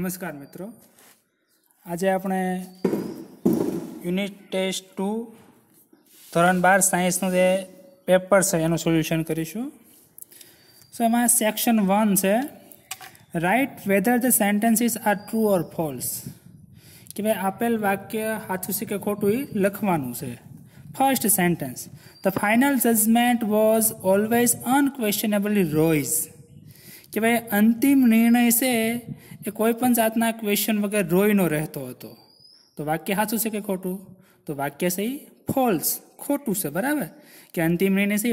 નમસ્કાર મિત્રો આજે આપણે યુનિટ ટેસ્ટ ટુ ધોરણ બાર સાયન્સનું જે પેપર છે એનું સોલ્યુશન કરીશું સો એમાં સેક્શન વન છે write whether the sentences are true or false કે ભાઈ આપેલ વાક્ય સાચું છે કે ખોટું એ લખવાનું છે first sentence the final judgement was always unquestionably Roy's કે ભાઈ અંતિમ નિર્ણય છે એ કોઈ પણ જાતના ક્વેશ્ચન વગર રોયનો રહેતો હતો તો વાક્ય સાચું છે કે ખોટું તો વાક્ય છે ફોલ્સ ખોટું છે બરાબર કે અંતિમ નિર્ણય છે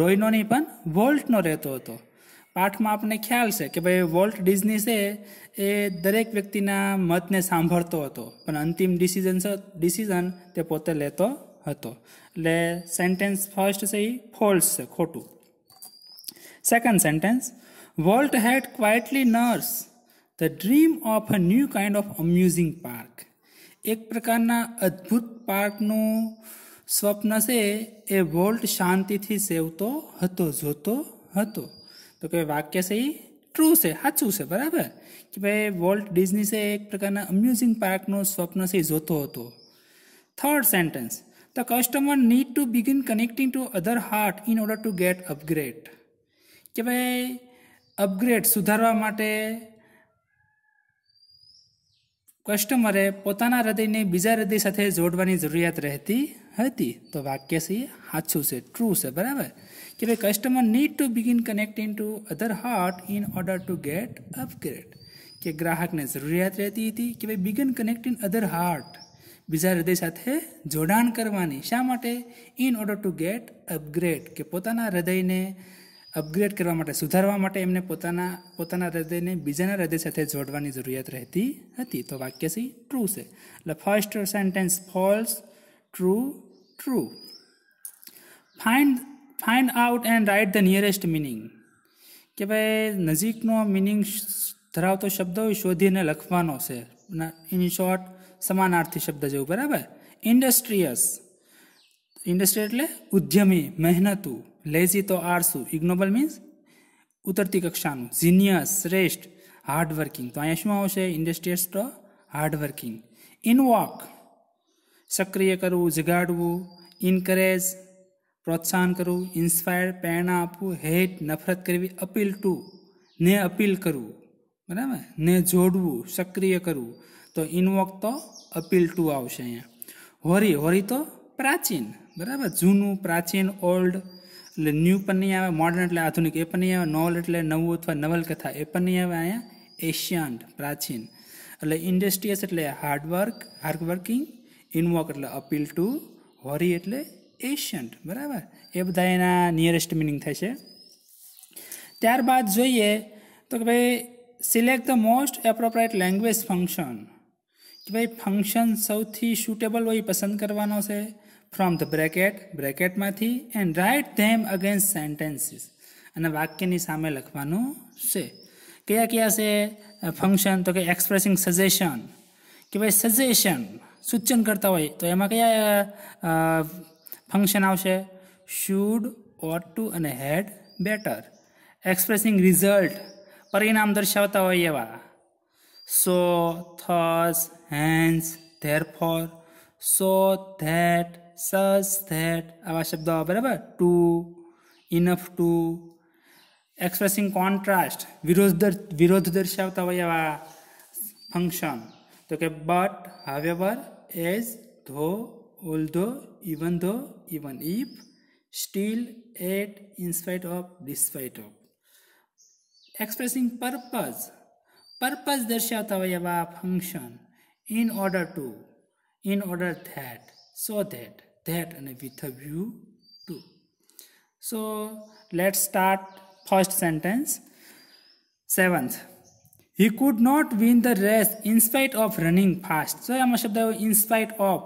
રોયનો નહીં પણ વોલ્ટનો રહેતો હતો પાઠમાં આપણને ખ્યાલ છે કે ભાઈ વોલ્ટ ડિઝની છે એ દરેક વ્યક્તિના મતને સાંભળતો હતો પણ અંતિમ ડિસિઝન ડિસિઝન તે પોતે લેતો હતો એટલે સેન્ટેન્સ ફર્સ્ટ છે એ ફોલ્સ છે ખોટું second sentence Walt had quietly nursed the dream of a new kind of amusing park. એક પ્રકારના અદ્ભુત પાર્કનું સ્વપ્ન છે એ વોલ્ટ શાંતિથી સેવતો હતો જોતો હતો તો કે વાક્ય છે એ ટ્રુ છે સાચું છે બરાબર કે ભાઈ વોલ્ટ ડિઝની છે એક પ્રકારના અમ્યુઝિંગ પાર્કનું સ્વપ્ન છે જોતો હતો third sentence the customer need to begin connecting to other heart in order to get upgrade કે ભાઈ અપગ્રેડ સુધારવા માટે કસ્ટમરે પોતાના હૃદયને બીજા હૃદય સાથે જોડવાની જરૂરિયાત રહેતી હતી તો વાક્ય છે સાચું છે ટ્રુ છે બરાબર કે ભાઈ customer need to begin connecting to other heart in order to get upgrade કે ગ્રાહકને જરૂરિયાત રહેતી હતી કે ભાઈ બિગિન કનેક્ટિંગ અધર હાર્ટ બીજા હૃદય સાથે જોડાણ કરવાની શા માટે in order to get upgrade કે પોતાના હૃદયને અપગ્રેડ કરવા માટે સુધારવા માટે એમને પોતાના પોતાના હૃદયને બીજાના હૃદય સાથે જોડવાની જરૂરિયાત રહેતી હતી તો વાક્ય સી ટ્રુ છે એટલે first sentence false true true find find out and write the nearest meaning કે ભાઈ નજીકનો મિનિંગ ધરાવતો શબ્દ શોધીને લખવાનો છે ઇન શોર્ટ સમાનાર્થી શબ્દ જેવું બરાબર ઇન્ડસ્ટ્રીયસ ઇન્ડસ્ટ્રી એટલે ઉદ્યમી મહેનતું લેઝી તો આળસુ ઇગ્નોબલ મીન્સ ઉતરતી કક્ષાનું જીનિયસ શ્રેષ્ઠ હાર્ડવર્કિંગ તો અહીંયા શું આવશે ઇન્ડસ્ટ્રીયસ તો હાર્ડવર્કિંગ ઇનવોક સક્રિય કરવું જગાડવું ઇન્કરેજ પ્રોત્સાહન કરવું ઇન્સ્પાયર પ્રેરણા આપવું હેટ નફરત કરવી અપીલ ટુ ને અપીલ કરવું બરાબર ને જોડવું સક્રિય કરવું તો ઇનવોક તો અપીલ ટુ આવશે અહીંયા હોરી હોરી તો પ્રાચીન બરાબર જૂનું પ્રાચીન ઓલ્ડ એટલે ન્યૂ પણ નહીં આવે મોડર્ન એટલે આધુનિક એ પણ નહીં આવે નોવલ એટલે નવું અથવા નવલકથા એ પણ નહીં આવે અહીંયા એશિયાન્ટ પ્રાચીન એટલે ઇન્ડસ્ટ્રીયસ એટલે હાર્ડવર્ક હાર્ડવર્કિંગ ઇનવોક એટલે અપીલ ટુ હોરી એટલે એશિયન્ટ બરાબર એ બધા એના નિયરેસ્ટ મિનિંગ થાય છે ત્યારબાદ જોઈએ તો કે ભાઈ select the most appropriate language function કે ભાઈ ફંક્શન સૌથી સુટેબલ હોય પસંદ કરવાનો છે ફ્રોમ ધ બ્રેકેટ બ્રેકેટમાંથી and write them against sentences અને વાક્યની સામે લખવાનું છે કયા કયા છે ફંક્શન તો કે એક્સપ્રેસિંગ સજેશન કે ભાઈ સજેશન સૂચન કરતા હોય તો એમાં કયા ફંક્શન આવશે શુડ ઓટ ટુ અને હેડ બેટર એક્સપ્રેસિંગ રિઝલ્ટ પરિણામ દર્શાવતા હોય એવા so thus hence for so that such that આવા શબ્દો આવે બરાબર to enough to expressing contrast વિરોધ વિરોધ દર્શાવતા હોય એવા ફંક્શન તો કે but however as though although even though even if still yet in spite of despite of expressing purpose purpose દર્શાવતા હોય એવા function in order to in order that so that that અને with a view to so let's start first sentence seventh he could not win the race in spite of running fast so આમાં શબ્દ આવ્યો in spite of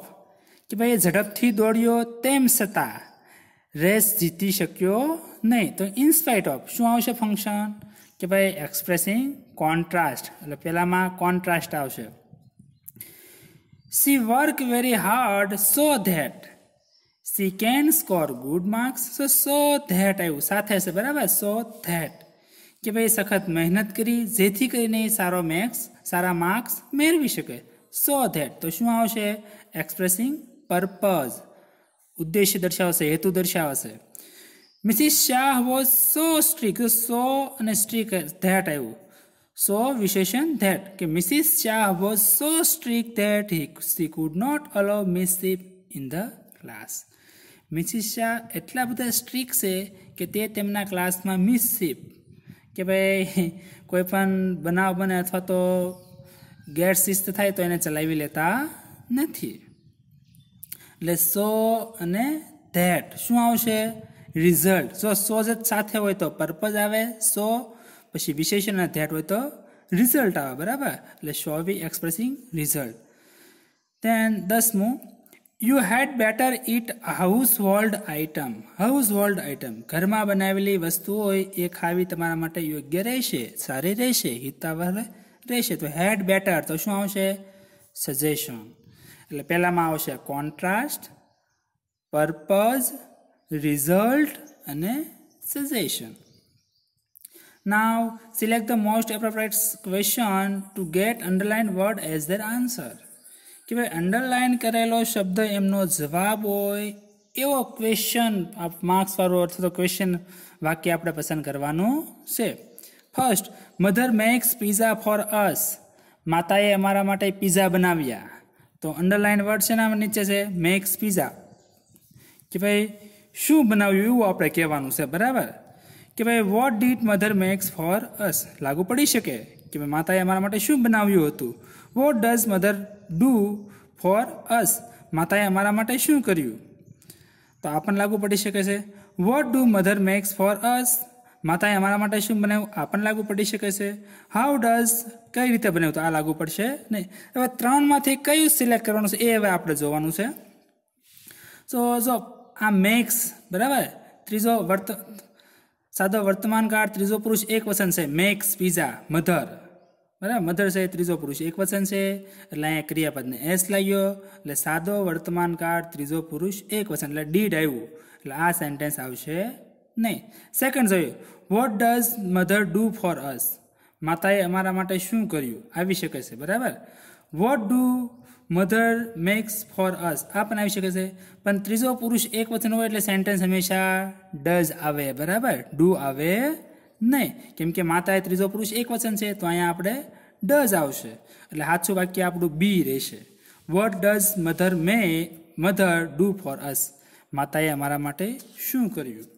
કે ભાઈ એ ઝડપથી દોડ્યો તેમ છતાં રેસ જીતી શક્યો નહીં તો ઇન સ્પાઇટ ઓફ શું આવશે ફંક્શન કે ભાઈ એક્સપ્રેસિંગ કોન્ટ્રાસ્ટ એટલે પહેલાંમાં કોન્ટ્રાસ્ટ આવશે She worked very hard so that she can score good marks. So, so that આવ્યું સાથે છે બરાબર સો ધેટ કે ભાઈ સખત મહેનત કરી જેથી કરીને સારો મેક્સ સારા માર્ક્સ મેળવી શકે સો ધેટ તો શું આવશે એક્સપ્રેસિંગ પર્પઝ ઉદ્દેશ્ય દર્શાવશે હેતુ દર્શાવશે Mrs Shah was so strict so અને સ્ટ્રીક ધેટ આવ્યું સો વિશેષણ ધેટ કે Mrs Shah was so strict that he she could not allow mischief in the class Mrs Shah એટલા બધા સ્ટ્રિક્ટ છે કે તે તેમના ક્લાસમાં મિસશીપ કે ભાઈ કોઈ પણ બનાવ બને અથવા તો ગેરશિસ્ત થાય તો એને ચલાવી લેતા નથી એટલે સો અને ધેટ શું આવશે રિઝલ્ટ સો સો જ સાથે હોય તો પર્પઝ આવે સો પછી વિશેષણના ધેટ હોય તો રિઝલ્ટ આવે બરાબર એટલે show we expressing result then દસમું you had better it household item household item ઘરમાં બનાવેલી વસ્તુઓ એ ખાવી તમારા માટે યોગ્ય રહેશે સારી રહેશે હિતાવહ રહેશે તો હેડ બેટર તો શું આવશે સજેશન એટલે પહેલામાં આવશે કોન્ટ્રાસ્ટ પર્પઝ રિઝલ્ટ અને suggestion Now select the most appropriate question to get underlined word as their answer. કે ભાઈ અંડરલાઇન કરેલો શબ્દ એમનો જવાબ હોય એવો ક્વેશ્ચન માર્ક્સ વાળો અર્થ તો ક્વેશ્ચન વાક્ય આપણે પસંદ કરવાનું છે first mother makes pizza for us માતાએ અમારા માટે પીઝા બનાવ્યા તો અંડરલાઇન વર્ડ છે ને નીચે છે મેક્સ પીઝા કે ભાઈ શું બનાવ્યું એવું આપણે કહેવાનું છે બરાબર કે ભાઈ what did mother makes for us લાગુ પડી શકે કે ભાઈ માતાએ અમારા માટે શું બનાવ્યું હતું what does mother do for us માતાએ અમારા માટે શું કર્યું તો આ પણ લાગુ પડી શકે છે what do mother makes for us માતાએ અમારા માટે શું બનાવ્યું આ પણ લાગુ પડી શકે છે હાઉ ડઝ કઈ રીતે બનાવ્યું તો આ લાગુ પડશે નહીં હવે ત્રણમાંથી કયું સિલેક્ટ કરવાનું છે એ હવે આપણે જોવાનું છે સો જો આ મેક્સ બરાબર ત્રીજો વર્ત સાદો વર્તમાન કાળ ત્રીજો પુરુષ એક વચન છે મેક્સ પીઝા મધર બરાબર મધર છે ત્રીજો પુરુષ એક વચન છે એટલે અહીંયા ક્રિયાપદને એસ લાગ્યો એટલે સાદો વર્તમાન કાળ ત્રીજો પુરુષ એક વચન એટલે ડીડ આવ્યું એટલે આ સેન્ટેન્સ આવશે નહીં સેકન્ડ જોયું what does mother do for us માતાએ અમારા માટે શું કર્યું આવી શકે છે બરાબર what do mother makes for us આ પણ આવી શકે છે પણ ત્રીજો પુરુષ એક વચન હોય એટલે સેન્ટેન્સ હંમેશા ડઝ આવે બરાબર ડુ આવે નહીં કેમ કે માતા એ ત્રીજો પુરુષ એક વચન છે તો અહીંયા આપણે ડઝ આવશે એટલે સાચું વાક્ય આપણું બી રહેશે what does mother may mother do for us માતાએ અમારા માટે શું કર્યું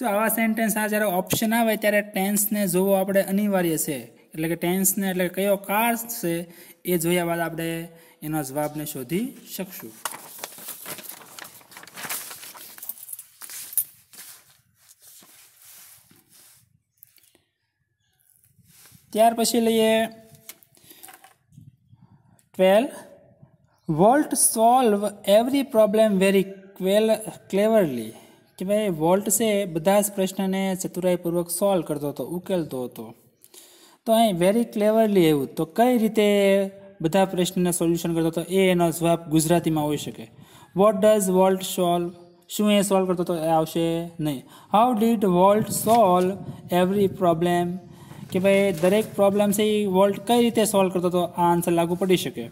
જો આવા સેન્ટેન્સ આ જ્યારે ઓપ્શન આવે ત્યારે ટેન્સને જોવો આપણે અનિવાર્ય છે એટલે કે ટેન્સને એટલે કયો કાર્સ છે એ જોયા બાદ આપણે इनो जवाब ने शोधी सकशु ત્યાર પછી લઈએ 12 Walt solve every problem very cleverly કેમે વોલ્ટ સે બધાસ પ્રશ્નને ચતુરાઈ પૂર્વક સોલ્વ કરતો તો ઉકેલતો હોતો તો અહી વેરી ક્લેવર્લી એવું તો કઈ રીતે બધા પ્રશ્નના સોલ્યુશન કરતો હતો એ એનો જવાબ ગુજરાતીમાં હોઈ શકે વોટ ડઝ વોલ્ટ સોલ્વ શું એ સોલ્વ કરતો તો એ આવશે નહીં how did Walt solve every problem કે ભાઈ દરેક પ્રોબ્લેમ છે એ વોલ્ટ કઈ રીતે સોલ્વ કરતો હતો આ આન્સર લાગુ પડી શકે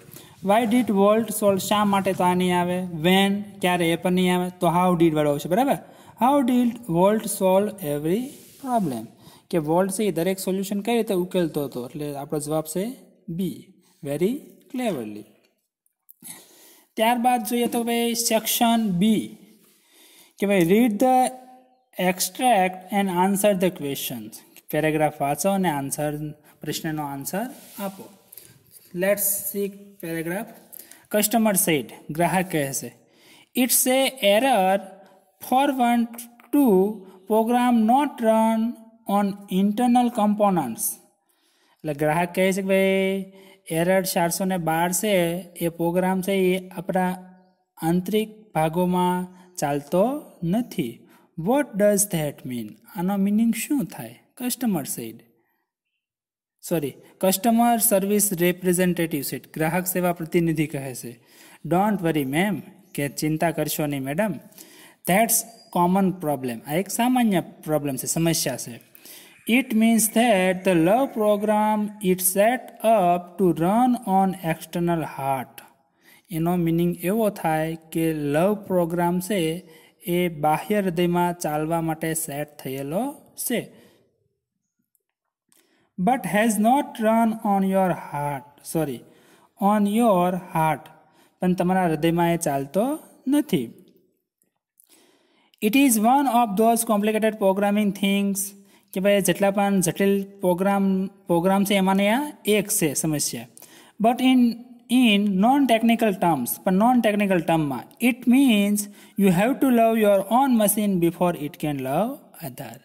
વાય ડીડ વોલ્ટ સોલ્વ શા માટે તો આ નહીં આવે વેન ક્યારે એ પણ નહીં આવે તો હાઉ ડીડ વાળો છે બરાબર how did Walt solve every problem કે વોલ્ટ છે એ દરેક સોલ્યુશન કઈ રીતે ઉકેલતો હતો એટલે આપણો જવાબ છે બી વેરી ક્લેવરલી ત્યારબાદ જોઈએ તો ભાઈ સેક્શન બી કે ભાઈ read the extract and answer the question paragraph વાંચો અને આન્સર પ્રશ્નનો આન્સર આપો let's see paragraph customer said ગ્રાહક કહેશે it's a error four one two program not run on internal components એટલે ગ્રાહક કહે છે કે ભાઈ એરર ચારસો ને બાર છે એ પ્રોગ્રામ છે એ આપણા આંતરિક ભાગોમાં ચાલતો નથી વોટ ડઝ ધેટ મીન આનો મિનિંગ શું થાય customer side sorry customer service representative said ગ્રાહક સેવા પ્રતિનિધિ કહે છે ડોન્ટ વરી મેમ કે ચિંતા કરશો નહીં મેડમ ધેટ્સ કોમન પ્રોબ્લેમ આ એક સામાન્ય પ્રોબ્લેમ છે સમસ્યા છે It means that the love program is set up to run on external heart. એનો મિનિંગ એવો થાય કે લવ પ્રોગ્રામ છે એ બાહ્ય હૃદયમાં ચાલવા માટે સેટ થયેલો છે but has not run on your heart sorry on your heart પણ તમારા હૃદયમાં એ ચાલતો નથી it is one of those complicated programming things કે ભાઈ જેટલા પણ જટિલ પ્રોગ્રામ પ્રોગ્રામ છે એમાંને આ એક છે સમસ્યા but in in non technical terms પણ નોન ટેકનિકલ ટર્મમાં it means you have to love your own machine before it can love આધાર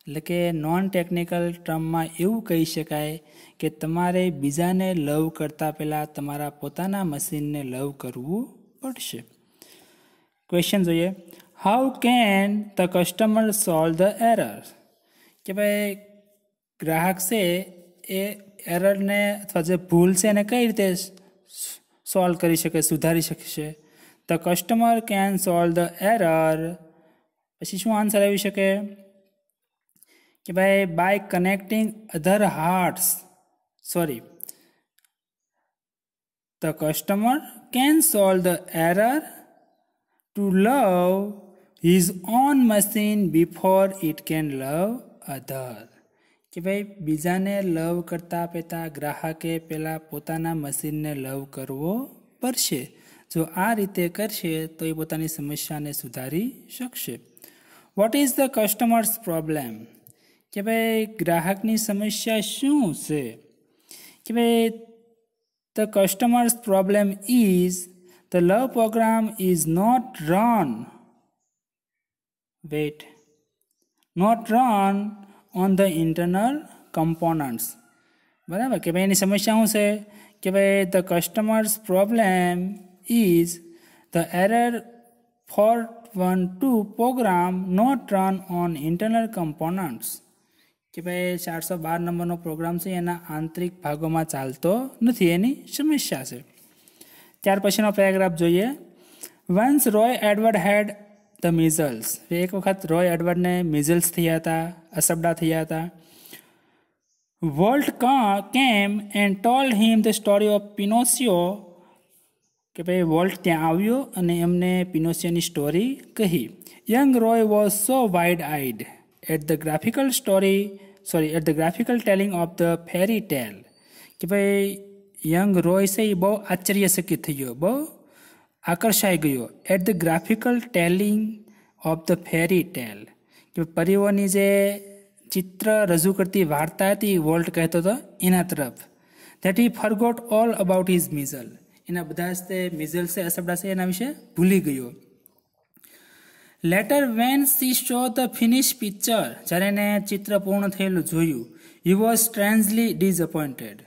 એટલે કે નોન ટેકનિકલ ટર્મમાં એવું કહી શકાય કે તમારે બીજાને લવ કરતાં પહેલાં તમારા પોતાના મશીનને લવ કરવું પડશે ક્વેશ્ચન જોઈએ how can the customer solve the error કે ભાઈ ગ્રાહક છે એ એરરને અથવા જે ભૂલ છે એને કઈ રીતે સોલ્વ કરી શકે સુધારી શકશે the customer can solve the error પછી શું આન્સર આવી શકે કે ભાઈ by connecting other hearts sorry the customer can solve the error to love his on machine before it can love other કે ભાઈ બીજાને લવ કરતાં પહેતા ગ્રાહકે પહેલાં પોતાના મશીનને લવ કરવો પડશે જો આ રીતે કરશે તો એ પોતાની સમસ્યાને સુધારી શકશે what is the customers problem કે ભાઈ ગ્રાહકની સમસ્યા શું છે કે ભાઈ the customers problem is the love program is not run wait not run on the internal components બરાબર કે ભાઈ એની સમસ્યા શું છે કે ભાઈ the customers problem is the error four one two program not run on internal components કે ભાઈ ચારસો બાર નંબરનો પ્રોગ્રામ છે એના આંતરિક ભાગોમાં ચાલતો નથી એની સમસ્યા છે ત્યાર પછીનો પેરેગ્રાફ જોઈએ once Roy Edward had the measles એક વખત રોય એડવર્ડને મિઝલ્સ થયા હતા અસબડા થયા હતા world came and told him the story of Pinocchio કે ભાઈ વોલ્ટ ત્યાં આવ્યો અને એમને પિનોસિયોની સ્ટોરી કહી young Roy was so wide eyed at the graphical story sorry at the graphical telling of the fairy tale કે ભાઈ યંગ રોય છે એ બહુ આશ્ચર્યચકિત થઈ ગયો બહુ આકર્ષાઈ ગયો at the graphical telling of the fairy tale કે પરીઓની જે ચિત્ર રજૂ કરતી વાર્તા હતી વોલ્ટ કહેતો હતો એના તરફ that he forgot all about his measle એના બધા જ તે મિઝલ છે અસબડા છે એના વિશે ભૂલી ગયો later when she saw the finish picture જ્યારે એને ચિત્ર પૂર્ણ થયેલું જોયું યુ વોઝ સ્ટ્રેન્જલી ડિઝઅપોઇન્ટેડ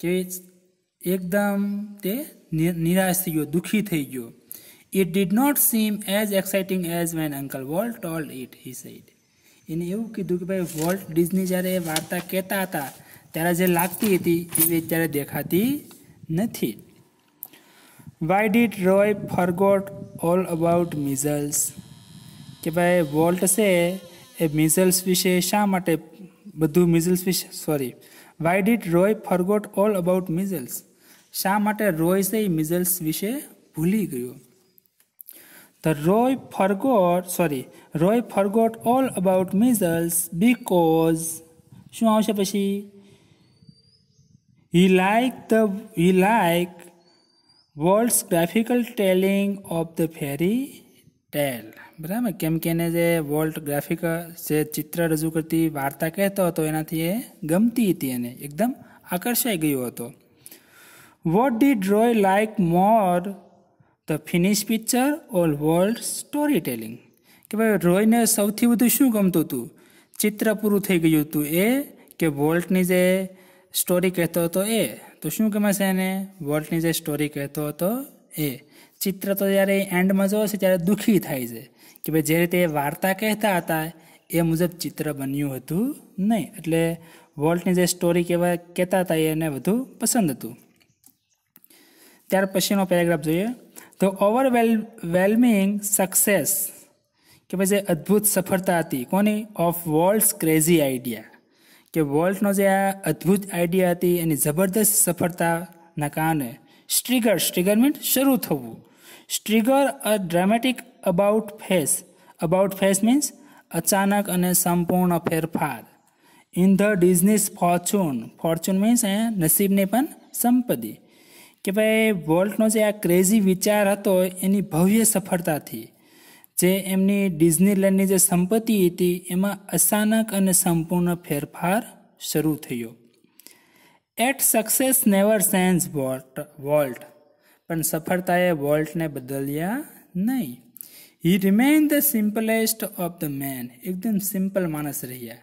કે એકદમ તે નિરાશ થઈ ગયો દુઃખી થઈ ગયો it did not seem as exciting as when uncle Walt told it he said એને એવું કીધું કે ભાઈ વોલ્ટ ડિઝની જ્યારે એ વાર્તા કહેતા હતા ત્યારે જે લાગતી હતી એ ત્યારે દેખાતી નથી why did Roy forgot all about measles કે ભાઈ વોલ્ટ છે એ મિઝલ્સ વિશે શા માટે બધું મિઝલ્સ વિશે sorry why did Roy forgot all about measles શા માટે રોય સે એ મિઝલ્સ વિશે ભૂલી ગયો the Roy forgot sorry Roy forgot all about measles because શું આવશે પછી he like the he like world's graphical telling of the fairy tale બરાબર કેમ કે એને જે વર્લ્ડ ગ્રાફિક જે ચિત્ર રજૂ કરતી વાર્તા કહેતો હતો એનાથી એ ગમતી હતી એને એકદમ આકર્ષાઈ ગયો હતો What did Roy like more? The finish picture all world story telling કે ભાઈ રોયને સૌથી વધુ શું ગમતું હતું ચિત્ર પૂરું થઈ ગયું હતું એ કે વોલ્ટની જે સ્ટોરી કહેતો હતો એ તો શું ગમાશે એને વોલ્ટની જે સ્ટોરી કહેતો હતો એ ચિત્ર તો જ્યારે એન્ડમાં જોશે ત્યારે દુઃખી થાય છે કે ભાઈ જે રીતે એ વાર્તા કહેતા હતા એ મુજબ ચિત્ર બન્યું હતું નહીં એટલે વોલ્ટની જે સ્ટોરી કહેવા કહેતા હતા એને વધુ પસંદ હતું ત્યાર પછીનો પેરેગ્રાફ જોઈએ ધ ઓવરવેલમિંગ સક્સેસ કે પછી અદ્ભુત સફળતા હતી કોની ઓફ વોલ્ટ્સ ક્રેઝી આઈડિયા કે વોલ્ટનો જે આ અદ્ભુત આઈડિયા હતી એની જબરદસ્ત સફળતાના કારણે સ્ટ્રીગર સ્ટ્રીગર મીન શરૂ થવું trigger a dramatic about face about face means અચાનક અને સંપૂર્ણ ફેરફાર in the Disney's fortune fortune means અહીંયા નસીબની પણ સંપત્તિ કે ભાઈ વોલ્ટનો જે આ ક્રેઝી વિચાર હતો એની ભવ્ય સફળતાથી જે એમની ડિઝનીલેન્ડની જે સંપત્તિ હતી એમાં અચાનક અને સંપૂર્ણ ફેરફાર શરૂ થયો at success never sense Walt Walt પણ સફળતાએ વોલ્ટને બદલ્યા નહીં he remain the simplest of the men એકદમ સિમ્પલ માણસ રહ્યા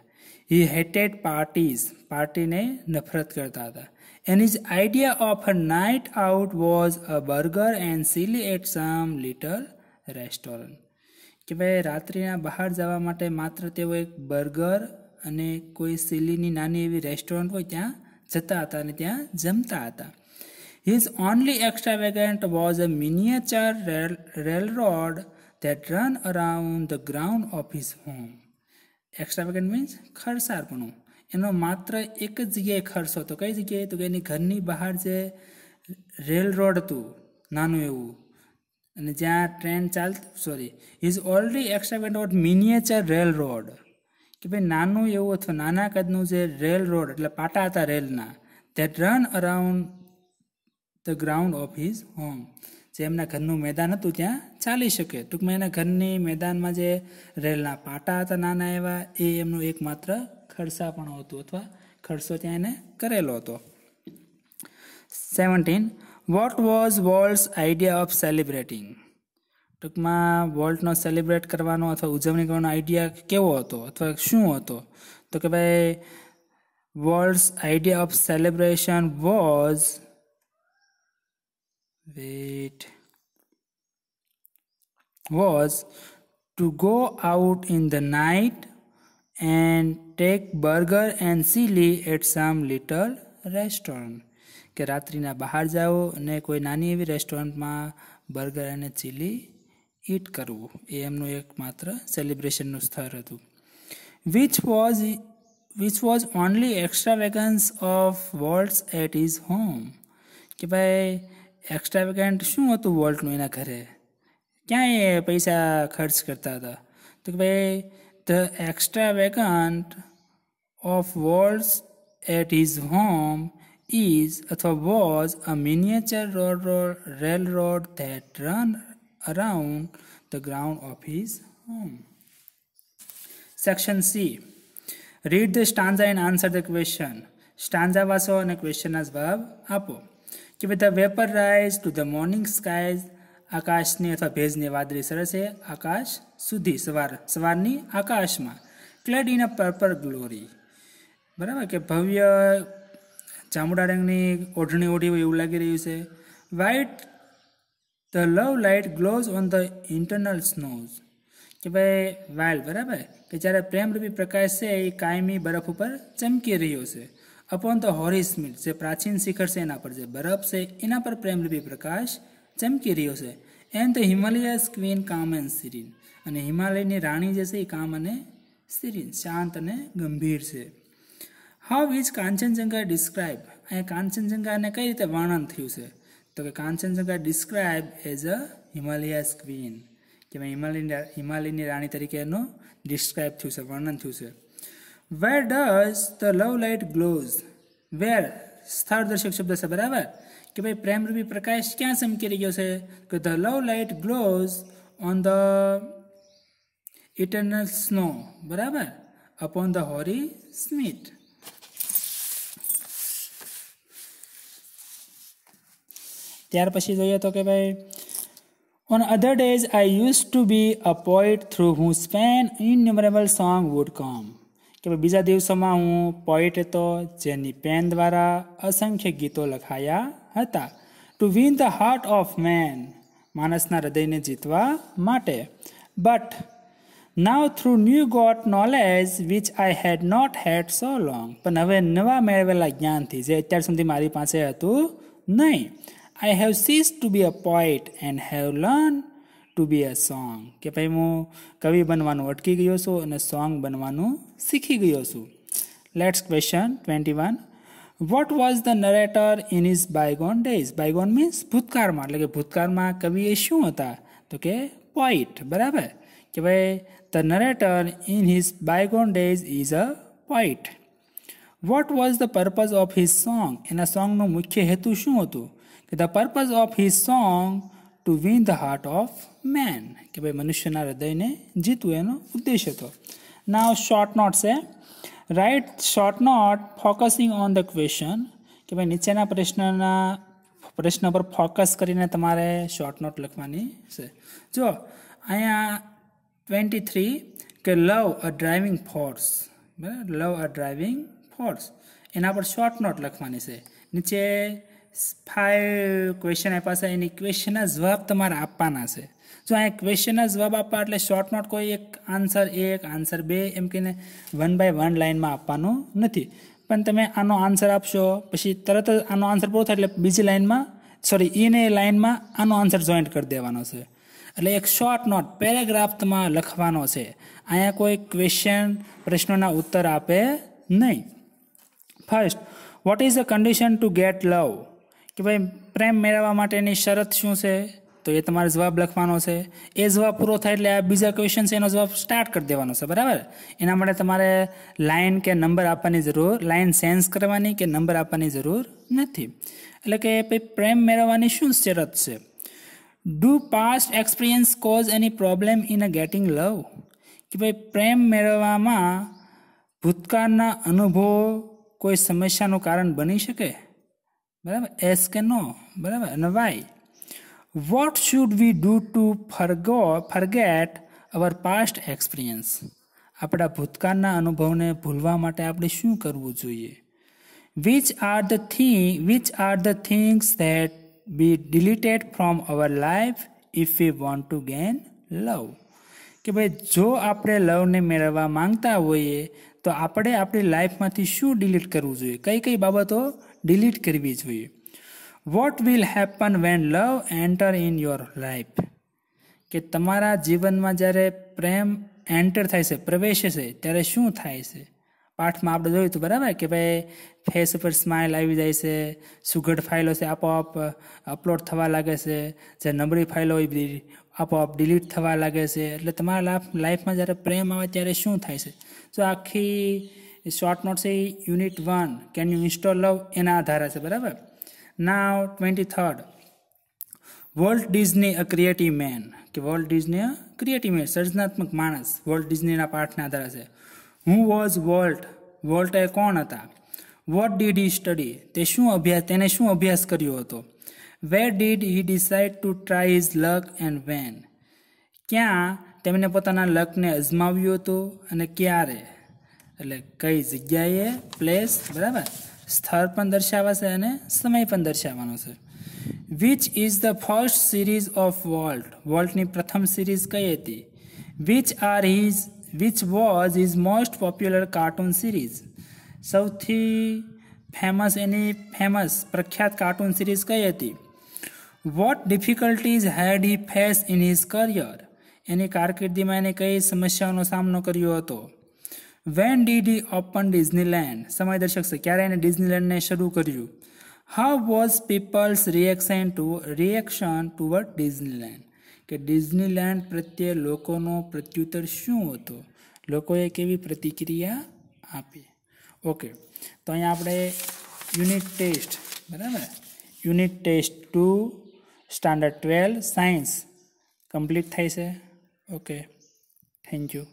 હી હેટેડ પાર્ટીઝ પાર્ટીને નફરત કરતા હતા and his idea of a night out was a burger and silly at some little restaurant કે ભાઈ રાત્રિના બહાર જવા માટે માત્ર તેઓ એક બર્ગર અને કોઈ સિલીની નાની એવી રેસ્ટોરન્ટ હોય ત્યાં જતા હતા અને ત્યાં જમતા હતા his only extravagant was a miniature rail railroad that run around the ground of his home extravagant means ખરસારપણું એનો માત્ર એક જ જગ્યાએ ખર્ચ હતો કઈ જગ્યાએ તો કે એની ઘરની બહાર જે રેલ રોડ હતું નાનું એવું અને જ્યાં ટ્રેન ચાલતી sorry is already extravagant about miniature rail road કે ભાઈ નાનું એવું અથવા નાના કદનું જે રેલ રોડ એટલે પાટા હતા રેલના that run around the ground of his home જે એમના ઘરનું મેદાન હતું ત્યાં ચાલી શકે ટૂંકમાં એના ઘરની મેદાનમાં જે રેલના પાટા હતા નાના એવા એ એમનું એકમાત્ર ખર્ચા પણ હતું અથવા ખર્ચો ત્યાં એને કરેલો હતો seventeen what was Walt's idea of celebrating ટૂંકમાં વોલ્ટનો સેલિબ્રેટ કરવાનો અથવા ઉજવણી કરવાનો આઈડિયા કેવો હતો અથવા શું હતો તો કે ભાઈ Walt's idea of celebration was wait was to go out in the night and take burger and silly at some little restaurant કે રાત્રિના બહાર જાઓ અને કોઈ નાની એવી રેસ્ટોરન્ટમાં બર્ગર અને ચીલી ઈટ કરવું એ એમનું એકમાત્ર સેલિબ્રેશનનું સ્થળ હતું which was which was only extravagance of Walt's at is home કે ભાઈ એક્સ્ટ્રાવેગન્ટ શું હતું વોલ્ટનું એના ઘરે ક્યાં એ પૈસા ખર્ચ કરતા હતા તો કે ભાઈ the extravagant of Walt's at his home is or was a miniature railroad, railroad that ran around the ground of his home. Section C. Read the stanza and answer the question. Stanza વાંચો અને ક્વેશ્ચનના જવાબ આપો કે the vapour rise to the morning skies આકાશને અથવા ભેજની વાદળી સરસે આકાશ સુધી સવાર સવારની આકાશમાં clad in a purple glory બરાબર કે ભવ્ય જાંબુડા રંગની ઓઢણી ઓઢી હોય એવું લાગી રહ્યું છે while the love light glows on the internal snows કે ભાઈ વાઇલ બરાબર કે જ્યારે પ્રેમરૂપી પ્રકાશ છે એ કાયમી બરફ ઉપર ચમકી રહ્યો છે અપોન ધ હોરિસ મિલ જે પ્રાચીન શિખર છે એના પર જે બરફ છે એના પર પ્રેમરૂપી પ્રકાશ ચમકી રહ્યો છે and the Himalayas queen calm and serene અને હિમાલયની રાણી જે છે એ કામ અને સિરીન શાંત અને ગંભીર છે હાઉ ઇઝ કાંચનજંઘા ડિસ્ક્રાઇબ અહીં કાંચનજંઘાને કઈ રીતે વર્ણન થયું છે તો કે Kanchenjunga describe as a Himalayas queen કે હિમાલયની હિમાલયની રાણી તરીકે એનું ડિસ્ક્રાઇબ થયું છે વર્ણન થયું છે where does the love light glows where स्थल दर्शक शब्द से बराबर कि भाई प्रेम रूपी प्रकाश क्या चमकी रही है the love light glows on the eternal snow बराबर अपॉन द हॉरी स्मिथ त्यार पी जो तो कि भाई on other days I used to be a poet through whose pen innumerable song would come કે બીજા દિવસોમાં હું પોઈટ હતો જેની પેન દ્વારા અસંખ્ય ગીતો લખાયા હતા to win the heart of men માણસના હૃદયને જીતવા માટે but now through new got knowledge which I had not had so long પણ હવે નવા મેળવેલા જ્ઞાનથી જે અત્યાર સુધી મારી પાસે હતું નહીં I have cease to be a poet and have learn to be a song કે ભાઈ હું કવિ બનવાનું અટકી ગયો છું અને સોંગ બનવાનું શીખી ગયો છું let's question twenty one what was the narrator in is bygone days bygone means ભૂતકાળમાં એટલે કે ભૂતકાળમાં કવિએ શું હતા તો કે પોઈટ બરાબર કે ભાઈ the narrator in his bygone days is a poet what was the purpose of his song એના સોંગનો મુખ્ય હેતુ શું હતું કે the purpose of his song to win the heart of men કે ભાઈ મનુષ્યના હૃદયને જીતવું એનો ઉદ્દેશ હતો ના શોર્ટ નોટ છે right short note focusing on the question કે ભાઈ નીચેના પ્રશ્નના પ્રશ્ન પર ફોકસ કરીને તમારે શોર્ટ નોટ લખવાની છે જો અહીંયા ટ્વેન્ટી થ્રી કે લવ અ ડ્રાઇવિંગ ફોર્સ બરાબર લવ અ ડ્રાઇવિંગ ફોર્સ એના પર શોર્ટ નોટ લખવાની છે નીચે ફાઇવ ક્વેશ્ચન આપ્યા છે એની ક્વેશ્ચનના જવાબ તમારે આપવાના છે જો અહીંયા ક્વેશ્ચનના જવાબ આપવા એટલે શોર્ટ નોટ કોઈ એક આન્સર એક આન્સર બે એમ કહીને વન બાય વન લાઇનમાં આપવાનું નથી પણ તમે આનો આન્સર આપશો પછી તરત જ આનો આન્સર પૂરો થાય એટલે બીજી લાઇનમાં સોરી એને લાઇનમાં આનો આન્સર જોઈન્ટ કરી દેવાનો છે એટલે એક શોર્ટ નોટ પેરેગ્રાફમાં લખવાનો છે અહીંયા કોઈ ક્વેશ્ચન પ્રશ્નોના ઉત્તર આપે નહીં first what is a condition to get love કે ભાઈ પ્રેમ મેળવવા માટેની શરત શું છે તો એ તમારે જવાબ લખવાનો છે એ જવાબ પૂરો થાય એટલે આ બીજા ક્વેશ્ચન છે એનો જવાબ સ્ટાર્ટ કરી દેવાનો છે બરાબર એના માટે તમારે લાઇન કે નંબર આપવાની જરૂર લાઇન સેન્સ કરવાની કે નંબર આપવાની જરૂર નથી એટલે કે ભાઈ પ્રેમ મેળવવાની શું શરત છે do past experience cause any problem in a getting love કે ભાઈ પ્રેમ મેળવવામાં ભૂતકાળના અનુભવો કોઈ સમસ્યાનું કારણ બની શકે બરાબર એસ કે નો બરાબર અને why what should we do to forgo forget our past experience આપણા ભૂતકાળના અનુભવને ભૂલવા માટે આપણે શું કરવું જોઈએ which are the thing which are the things that be deleted from our life if we want to gain love કે ભાઈ જો આપણે લવને મેળવવા માંગતા હોઈએ તો આપણે આપણી લાઈફમાંથી શું ડિલીટ કરવું જોઈએ કઈ કઈ બાબતો ડિલીટ કરવી જોઈએ what will happen when love enter in your life કે તમારા જીવનમાં જ્યારે પ્રેમ એન્ટર થાય છે પ્રવેશે છે ત્યારે શું થાય છે પાઠમાં આપણે જોયું હતું બરાબર કે ભાઈ ફેસ ઉપર સ્માઇલ આવી જાય છે સુઘડ ફાઇલો છે આપોઆપ અપલોડ થવા લાગે છે જે નબળી ફાઇલો હોય બધી આપોઆપ ડિલીટ થવા લાગે છે એટલે તમારા લાઈફ લાઈફમાં જ્યારે પ્રેમ આવે ત્યારે શું થાય છે તો આખી શોર્ટ નોટ છે unit one can you install love એના આધારે છે બરાબર ના twenty third world Disney a creative man કે world Disney a creative man સર્જનાત્મક માણસ વર્લ્ડ ડિઝનીના પાઠના આધારે છે હું વોઝ વોલ્ટ વોલ્ટ એ કોણ હતા વોટ ડીડ ઈ સ્ટડી તે શું અભ્યાસ તેને શું અભ્યાસ કર્યો હતો where did he decide to try his luck and when ક્યાં તેમણે પોતાના લકને અજમાવ્યું હતું અને ક્યારે એટલે કઈ જગ્યાએ પ્લેસ બરાબર સ્થળ પણ દર્શાવાશે અને સમય પણ દર્શાવવાનો છે which is the first series of Walt વોલ્ટની પ્રથમ સિરીઝ કઈ હતી which are his which was is most popular cartoon series સૌથી ફેમસ એની ફેમસ પ્રખ્યાત કાર્ટૂન સિરીઝ કઈ હતી what difficulties had he face in his career એની કારકિર્દીમાં એને કઈ સમસ્યાઓનો સામનો કર્યો હતો when did he open Disneyland સમય દર્શક છે ક્યારે એને ડિઝનીલેન્ડને શરૂ કર્યું how was people's reaction to reaction two toward Disneyland કે ડિઝનીલેન્ડ પ્રત્યે લોકોનો પ્રત્યુત્તર શું હતો લોકોએ કેવી પ્રતિક્રિયા આપી ઓકે તો અહીંયા આપણે યુનિટ ટેસ્ટ બરાબર unit test two standard twelve science complete થાય છે ઓકે થેન્ક યુ